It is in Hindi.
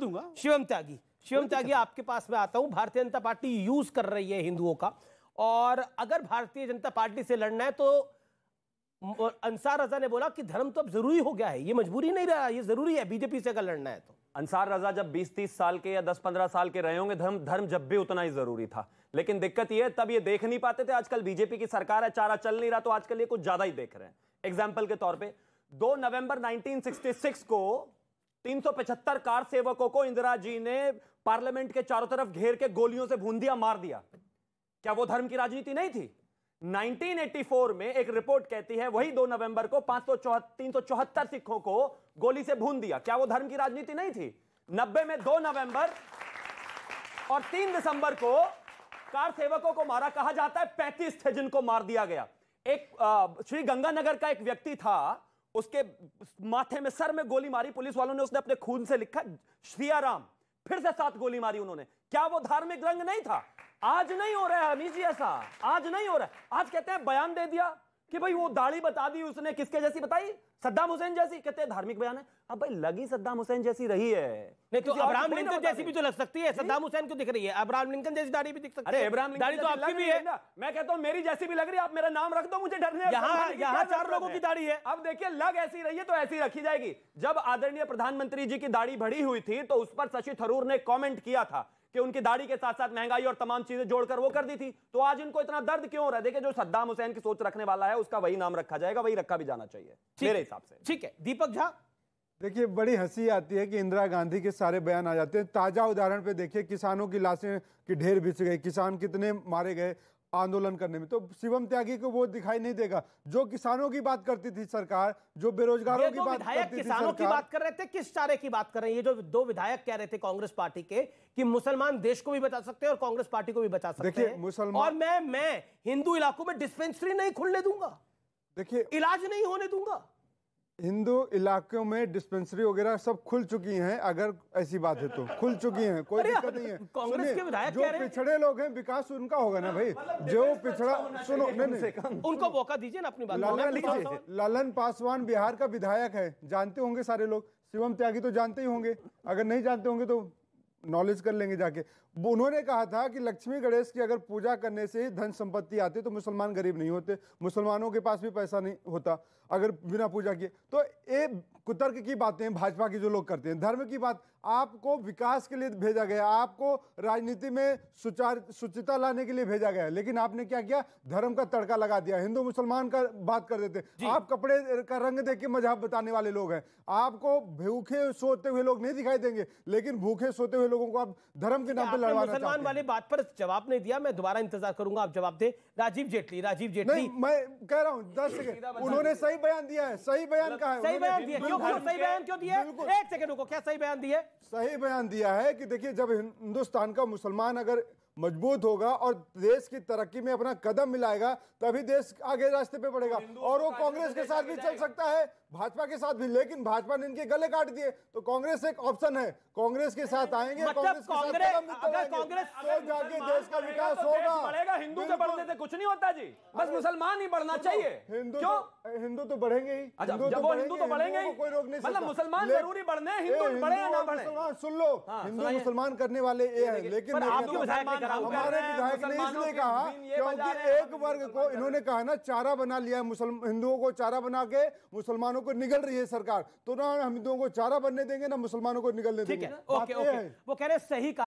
दूंगा शिवम त्यागी शिवम त्यागी आपके पास मैं आता हूँ भारतीय जनता पार्टी यूज कर रही है हिंदुओं का और अगर भारतीय जनता पार्टी से लड़ना है तो अंसार रजा ने बोला कि धर्म तो अब जरूरी हो गया है ये मजबूरी नहीं रहा ये जरूरी है बीजेपी से अगर लड़ना है तो अंसार रजा जब 20-30 साल के या 10-15 साल के रहे होंगे धर्म धर्म जब भी उतना ही जरूरी था लेकिन दिक्कत ये है तब ये देख नहीं पाते थे आजकल बीजेपी की सरकार है चारा चल नहीं रहा तो आजकल ये कुछ ज्यादा ही देख रहे हैं एग्जाम्पल के तौर पर दो नवंबर नाइनटीन को 375 कार सेवकों को इंदिरा जी ने पार्लियामेंट के चारों तरफ घेर के गोलियों से भून दिया मार दिया क्या वो धर्म की राजनीति नहीं थी 1984 में एक रिपोर्ट कहती है वही 2 नवंबर को पांच सौ सिखों को गोली से भून दिया क्या वो धर्म की राजनीति नहीं थी नब्बे में 2 नवंबर और 3 दिसंबर को कार सेवकों को मारा कहा जाता है 35 थे जिनको मार दिया गया एक श्री गंगानगर का एक व्यक्ति था उसके माथे में सर में गोली मारी पुलिस वालों ने उसने अपने खून से लिखा सियाराम फिर से सात गोली मारी उन्होंने क्या वो धार्मिक रंग नहीं था आज नहीं हो रहा है अमीश जी ऐसा आज नहीं हो रहा है आज कहते हैं बयान दे दिया कि भाई वो दाढ़ी बता दी उसने किसके जैसी बताई सद्दाम हुसैन जैसी कहते हैं धार्मिक बयान है अब भाई लगी सद्दाम हुसैन जैसी रही है नहीं तो अब्राहम लिंकन जैसी भी तो लग सकती है सद्दाम हुसैन को दिख रही है अब्राहम लिंकन जैसी दाढ़ी भी दिख सकती है अब्राहम दाढ़ी तो आपकी भी है मैं कहता हूँ मेरी जैसी भी लग रही है आप मेरा नाम रख दो मुझे डरने यहाँ यहाँ चार लोगों की दाढ़ी है अब देखिए लग ऐसी रही है तो ऐसी रखी जाएगी जब आदरणीय प्रधानमंत्री जी की दाढ़ी भड़ी हुई थी तो उस पर शशि थरूर ने कॉमेंट किया था कि उनकी दाढ़ी के साथ साथ महंगाई और तमाम चीजें जोड़कर वो कर दी थी तो आज इनको इतना दर्द क्यों हो रहा है देखिए जो सद्दाम हुसैन की सोच रखने वाला है उसका वही नाम रखा जाएगा वही रखा भी जाना चाहिए मेरे हिसाब से ठीक है दीपक झा देखिए बड़ी हंसी आती है कि इंदिरा गांधी के सारे बयान आ जाते हैं ताजा उदाहरण पे देखिए किसानों की लाशें की ढेर बिछ गई किसान कितने मारे गए आंदोलन करने में तो शिवम त्यागी को वो दिखाई नहीं देगा जो किसानों की बात करती थी सरकार जो बेरोजगारों की बात करती किसानों की बात कर रहे थे किस चारे की बात कर रहे हैं ये जो दो विधायक कह रहे थे कांग्रेस पार्टी के कि मुसलमान देश को भी बचा सकते हैं और कांग्रेस पार्टी को भी बचा सकते हैं मुसलमान और मैं मैं हिंदू इलाकों में डिस्पेंसरी नहीं खुलने दूंगा देखिए इलाज नहीं होने दूंगा हिंदू इलाकों में डिस्पेंसरी वगैरह सब खुल चुकी हैं अगर ऐसी बात है तो खुल चुकी हैं कोई दिक्कत नहीं है कांग्रेस के विधायक जो पिछड़े लोग हैं विकास उनका होगा ना भाई मतलब जो अच्छा पिछड़ा सुनो नहीं उनको मौका दीजिए ना अपनी बात ललन पासवान बिहार का विधायक है जानते होंगे सारे लोग शिवम त्यागी तो जानते ही होंगे अगर नहीं जानते होंगे तो नॉलेज कर लेंगे जाके उन्होंने कहा था कि लक्ष्मी गणेश की अगर पूजा करने से ही धन संपत्ति आती तो मुसलमान गरीब नहीं होते मुसलमानों के पास भी पैसा नहीं होता अगर बिना पूजा किए तो ये कुतर्क की बातें भाजपा के जो लोग करते हैं धर्म की बात आपको विकास के लिए भेजा गया आपको राजनीति में सुचार सुचिता लाने के लिए भेजा गया लेकिन आपने क्या किया धर्म का तड़का लगा दिया हिंदू मुसलमान का बात कर देते आप कपड़े का रंग देख के मजहब बताने वाले लोग हैं आपको भूखे सोते हुए लोग नहीं दिखाई देंगे लेकिन भूखे सोते हुए लोगों को आप धर्म के नाम पर लड़वा मुसलमान वाले बात पर जवाब नहीं दिया मैं दोबारा इंतजार करूंगा आप जवाब दे राजीव जेटली राजीव जेटली मैं कह रहा हूँ दस सेकेंड उन्होंने सही बयान दिया है सही बयान मतलब कहा है सही बयान दिया क्यों सही बयान क्यों दिया एक सेकंड रुको क्या सही बयान दिया सही बयान दिया है कि देखिए जब हिंदुस्तान का मुसलमान अगर मजबूत होगा और देश की तरक्की में अपना कदम मिलाएगा तभी देश आगे रास्ते पे बढ़ेगा और वो कांग्रेस के तो साथ भी चल सकता है भाजपा के साथ भी लेकिन भाजपा ने इनके गले काट दिए तो कांग्रेस एक ऑप्शन है कांग्रेस के साथ आएंगे मतलब कांग्रेस के साथ कांग्रेस तो जाके देश का विकास तो होगा कुछ नहीं होता जी बस मुसलमान ही बढ़ना चाहिए हिंदू तो- क्यों हिंदू तो बढ़ेंगे ही अच्छा, तो जब वो हिंदू तो बढ़ेंगे ही कोई रोक नहीं मतलब मुसलमान जरूरी बढ़ने हिंदू बढ़े या ना बढ़े सुन लो हाँ, हिंदू मुसलमान करने वाले ये हैं लेकिन तो हमारे विधायक ने इसलिए कहा क्योंकि एक वर्ग को इन्होंने कहा ना चारा बना लिया मुसलमान हिंदुओं को चारा बना के मुसलमानों को निगल रही है सरकार तो ना हम हिंदुओं को चारा बनने देंगे ना मुसलमानों को निगलने देंगे वो कह रहे सही